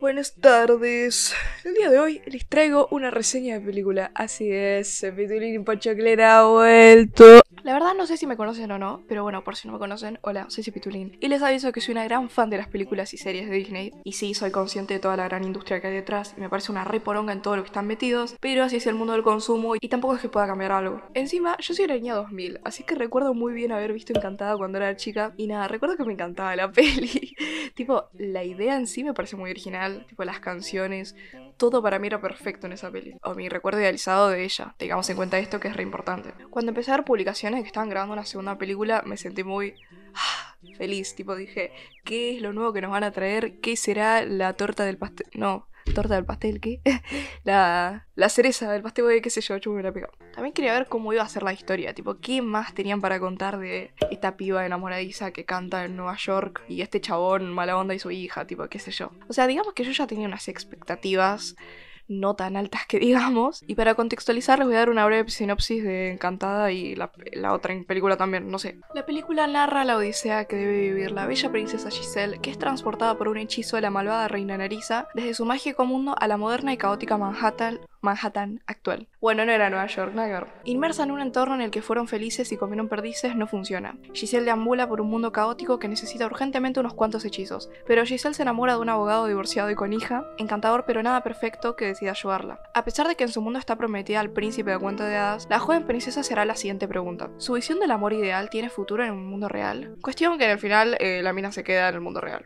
Buenas tardes. El día de hoy les traigo una reseña de película. Así es, Pitulín Pachoclera ha vuelto. La verdad no sé si me conocen o no, pero bueno, por si no me conocen, hola, soy Cipitulín. Y les aviso que soy una gran fan de las películas y series de Disney. Y sí, soy consciente de toda la gran industria que hay detrás, me parece una re poronga en todo lo que están metidos, pero así es el mundo del consumo y tampoco es que pueda cambiar algo. Encima, yo soy la niña 2000, así que recuerdo muy bien haber visto Encantada cuando era chica. Y nada, recuerdo que me encantaba la peli. tipo, la idea en sí me parece muy original tipo las canciones, todo para mí era perfecto en esa peli. O mi recuerdo idealizado de ella. Tengamos en cuenta esto que es re importante. Cuando empecé a ver publicaciones que estaban grabando una segunda película, me sentí muy. Ah, feliz. Tipo, dije, ¿qué es lo nuevo que nos van a traer? ¿Qué será la torta del pastel? No, torta del pastel, ¿qué? la, la cereza del pastel, de qué sé yo, yo me la También quería ver cómo iba a ser la historia, tipo, ¿qué más tenían para contar de esta piba enamoradiza que canta en Nueva York y este chabón mala onda y su hija, tipo, qué sé yo. O sea, digamos que yo ya tenía unas expectativas no tan altas que digamos. Y para contextualizar les voy a dar una breve sinopsis de Encantada y la, otra otra película también, no sé. La película narra la odisea que debe vivir la bella princesa Giselle, que es transportada por un hechizo de la malvada reina Narisa, desde su mágico mundo a la moderna y caótica Manhattan, Manhattan actual. Bueno, no era Nueva York, Nueva Inmersa en un entorno en el que fueron felices y comieron perdices, no funciona. Giselle deambula por un mundo caótico que necesita urgentemente unos cuantos hechizos, pero Giselle se enamora de un abogado divorciado y con hija, encantador pero nada perfecto, que decide ayudarla. A pesar de que en su mundo está prometida al príncipe de cuento de hadas, la joven princesa se hará la siguiente pregunta. ¿Su visión del amor ideal tiene futuro en un mundo real? Cuestión que en el final eh, la mina se queda en el mundo real.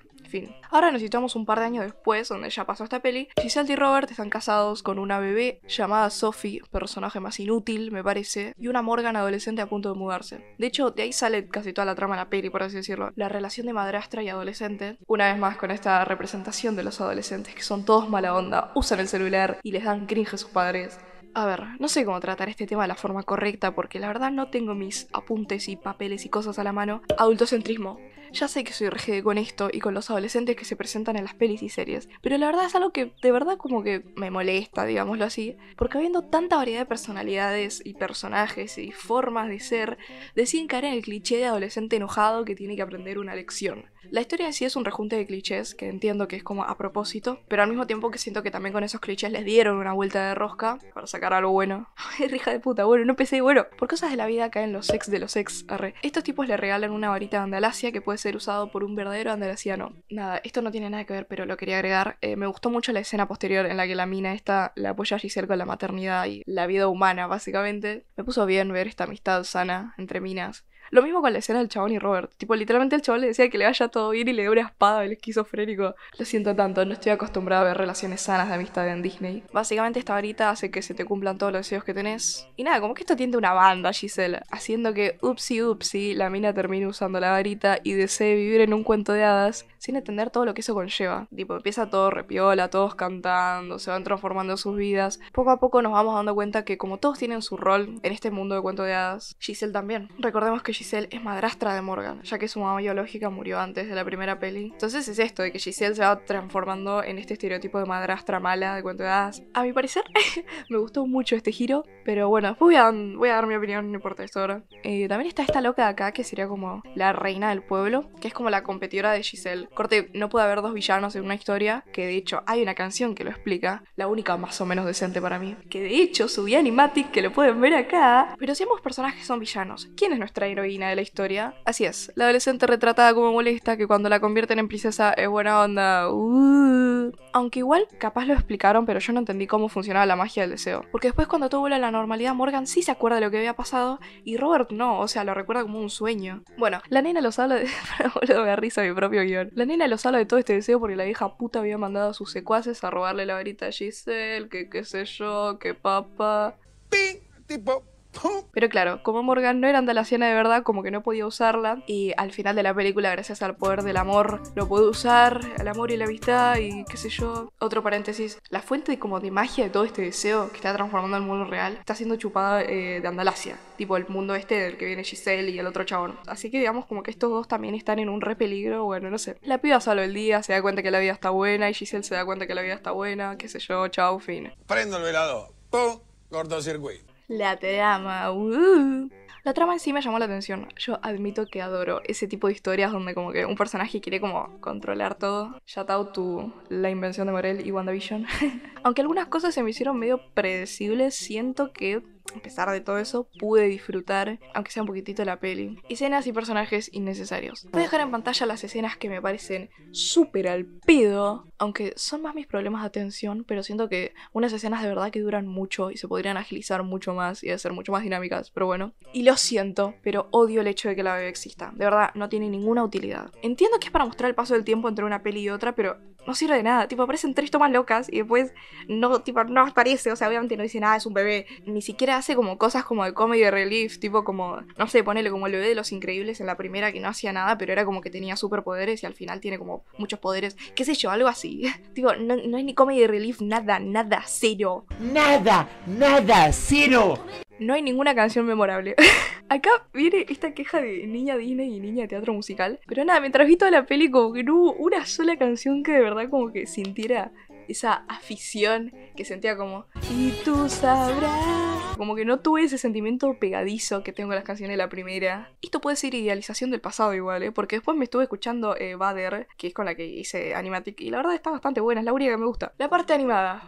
Ahora nos situamos un par de años después, donde ya pasó esta peli. Giselle y Robert están casados con una bebé llamada Sophie, personaje más inútil, me parece, y una Morgan adolescente a punto de mudarse. De hecho, de ahí sale casi toda la trama de la peli, por así decirlo. La relación de madrastra y adolescente. Una vez más, con esta representación de los adolescentes, que son todos mala onda, usan el celular y les dan cringe a sus padres. A ver, no sé cómo tratar este tema de la forma correcta porque la verdad no tengo mis apuntes y papeles y cosas a la mano. Adultocentrismo, ya sé que soy de con esto y con los adolescentes que se presentan en las pelis y series, pero la verdad es algo que de verdad como que me molesta, digámoslo así, porque habiendo tanta variedad de personalidades y personajes y formas de ser, deciden caer en el cliché de adolescente enojado que tiene que aprender una lección. La historia en sí es un rejunte de clichés, que entiendo que es como a propósito, pero al mismo tiempo que siento que también con esos clichés les dieron una vuelta de rosca para sacar algo bueno. Ay, rija de puta, bueno, no pensé, bueno, por cosas de la vida caen los sex de los ex, arre. Estos tipos le regalan una varita de andalacia que puede ser usado por un verdadero no. Nada, esto no tiene nada que ver, pero lo quería agregar. Eh, me gustó mucho la escena posterior en la que la mina está la apoya a Giselle con la maternidad y la vida humana, básicamente. Me puso bien ver esta amistad sana entre minas. Lo mismo con la escena del chabón y Robert. Tipo, literalmente el chabón le decía que le vaya todo bien y le dé una espada el esquizofrénico. Lo siento tanto, no estoy acostumbrada a ver relaciones sanas de amistad en Disney. Básicamente esta varita hace que se te cumplan todos los deseos que tenés. Y nada, como que esto tiende una banda, Giselle, haciendo que, upsi upsi, la mina termine usando la varita y desee vivir en un cuento de hadas sin entender todo lo que eso conlleva. Tipo, empieza todo repiola, todos cantando, se van transformando sus vidas. Poco a poco nos vamos dando cuenta que como todos tienen su rol en este mundo de cuento de hadas, Giselle también. Recordemos que Giselle es madrastra de Morgan, ya que su mamá biológica murió antes de la primera peli. Entonces es esto, de que Giselle se va transformando en este estereotipo de madrastra mala de cuento de edad. A mi parecer, me gustó mucho este giro, pero bueno, voy a, dar mi opinión, no importa esto ahora. Eh, también está esta loca de acá, que sería como la reina del pueblo, que es como la competidora de Giselle. Corte, no puede haber dos villanos en una historia, que de hecho hay una canción que lo explica, la única más o menos decente para mí, que de hecho subí animatic, que lo pueden ver acá. Pero si ambos personajes son villanos, ¿quién es nuestra héroe? de la historia. Así es, la adolescente retratada como molesta que cuando la convierten en princesa es buena onda. Uh. Aunque igual capaz lo explicaron, pero yo no entendí cómo funcionaba la magia del deseo. Porque después cuando todo vuelve a la normalidad, Morgan sí se acuerda de lo que había pasado y Robert no, o sea, lo recuerda como un sueño. Bueno, la nena los habla de... risa mi propio La nena los habla de todo este deseo porque la vieja puta había mandado a sus secuaces a robarle la varita a Giselle, que qué sé yo, que papá. tipo, pero claro, como Morgan no era andalaciana de verdad, como que no podía usarla. Y al final de la película, gracias al poder del amor, lo pudo usar, el amor y la amistad y qué sé yo. Otro paréntesis, la fuente como de magia de todo este deseo que está transformando el mundo real está siendo chupada eh, de Andalasia, tipo el mundo este del que viene Giselle y el otro chabón. Así que digamos como que estos dos también están en un re peligro, bueno, no sé. La piba solo el día, se da cuenta que la vida está buena y Giselle se da cuenta que la vida está buena, qué sé yo, chao, fin. Prendo el velador, pum, circuito la trama, uh. La trama en sí me llamó la atención. Yo admito que adoro ese tipo de historias donde como que un personaje quiere como controlar todo. Shout out to La Invención de Morel y WandaVision. Aunque algunas cosas se me hicieron medio predecibles, siento que a pesar de todo eso, pude disfrutar, aunque sea un poquitito, la peli. Escenas y personajes innecesarios. Voy a dejar en pantalla las escenas que me parecen súper al pedo, aunque son más mis problemas de atención, pero siento que unas escenas de verdad que duran mucho y se podrían agilizar mucho más y hacer mucho más dinámicas, pero bueno. Y lo siento, pero odio el hecho de que la bebé exista. De verdad, no tiene ninguna utilidad. Entiendo que es para mostrar el paso del tiempo entre una peli y otra, pero no sirve de nada. Tipo, aparecen tres tomas locas y después no, tipo, no aparece. O sea, obviamente no dice nada, es un bebé. Ni siquiera hace como cosas como de comedy relief, tipo como, no sé, ponele como el bebé de los increíbles en la primera que no hacía nada, pero era como que tenía superpoderes y al final tiene como muchos poderes. Qué sé yo, algo así. tipo no, no es ni comedy relief, nada, nada, cero. Nada, nada, cero. No hay ninguna canción memorable. Acá viene esta queja de niña Disney y niña de teatro musical. Pero nada, mientras vi toda la peli como que no hubo una sola canción que de verdad como que sintiera esa afición que sentía como y tú sabrás como que no tuve ese sentimiento pegadizo que tengo con las canciones de la primera esto puede ser idealización del pasado igual ¿eh? porque después me estuve escuchando eh, Vader Bader que es con la que hice Animatic y la verdad está bastante buena es la única que me gusta la parte animada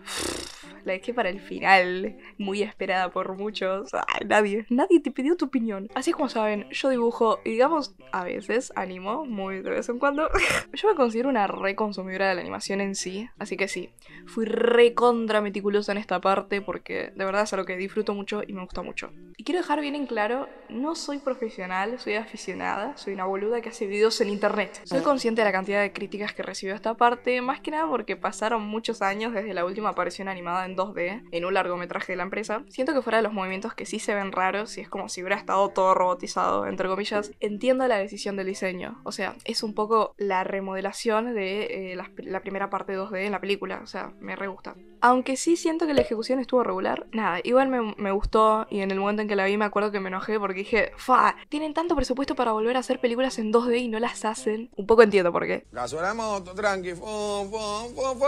la dejé para el final, muy esperada por muchos. Ay, nadie, nadie te pidió tu opinión. Así como saben, yo dibujo, digamos, a veces, animo, muy de vez en cuando. yo me considero una reconsumidora de la animación en sí, así que sí, fui recontra meticulosa en esta parte porque de verdad es algo que disfruto mucho y me gusta mucho. Y quiero dejar bien en claro, no soy profesional, soy aficionada, soy una boluda que hace videos en internet. Soy consciente de la cantidad de críticas que recibió esta parte, más que nada porque pasaron muchos años desde la última aparición animada en 2D en un largometraje de la empresa, siento que fuera de los movimientos que sí se ven raros y es como si hubiera estado todo robotizado, entre comillas, entiendo la decisión del diseño. O sea, es un poco la remodelación de eh, la, primera parte 2D en la película, o sea, me re gusta. Aunque sí siento que la ejecución estuvo regular, nada, igual me, me gustó y en el momento en que la vi me acuerdo que me enojé porque dije, fa, tienen tanto presupuesto para volver a hacer películas en 2D y no las hacen. Un poco entiendo por qué.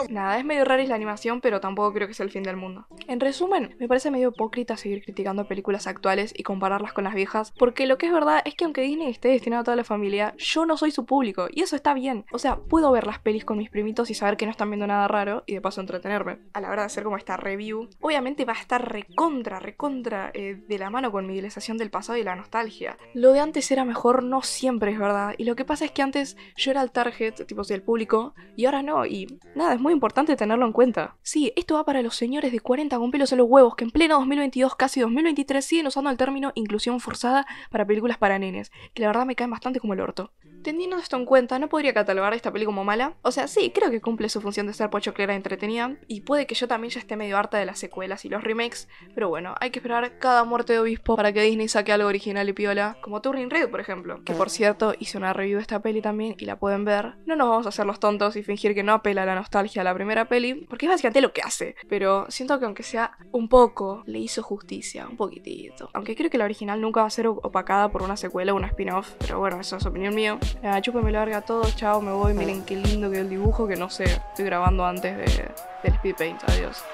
Nada, es medio rara la animación, pero tampoco creo que el fin del mundo. En resumen, me parece medio hipócrita seguir criticando películas actuales y compararlas con las viejas, porque lo que es verdad es que aunque Disney esté destinado a toda la familia, yo no soy su público, y eso está bien. O sea, puedo ver las pelis con mis primitos y saber que no están viendo nada raro, y de paso entretenerme. A la hora de hacer como esta review, obviamente va a estar recontra, recontra eh, de la mano con mi idealización del pasado y la nostalgia. Lo de antes era mejor, no siempre es verdad, y lo que pasa es que antes yo era el target, tipo, si el público, y ahora no, y nada, es muy importante tenerlo en cuenta. Sí, esto va para el los señores de 40 con pelos en los huevos que en pleno 2022, casi 2023, siguen usando el término inclusión forzada para películas para nenes, que la verdad me caen bastante como el orto. Teniendo esto en cuenta, no podría catalogar esta peli como mala. O sea, sí, creo que cumple su función de ser pochoclera y entretenida, y puede que yo también ya esté medio harta de las secuelas y los remakes, pero bueno, hay que esperar cada muerte de obispo para que Disney saque algo original y piola, como Turning Red, por ejemplo, que por cierto hice una review de esta peli también y la pueden ver. No nos vamos a hacer los tontos y fingir que no apela la nostalgia a la primera peli, porque es básicamente lo que hace pero siento que aunque sea un poco, le hizo justicia, un poquitito. Aunque creo que la original nunca va a ser opacada por una secuela o una spin-off, pero bueno, eso es opinión mía. Eh, lo larga todo, chao, me voy, miren qué lindo que el dibujo, que no sé, estoy grabando antes de, del speed adiós.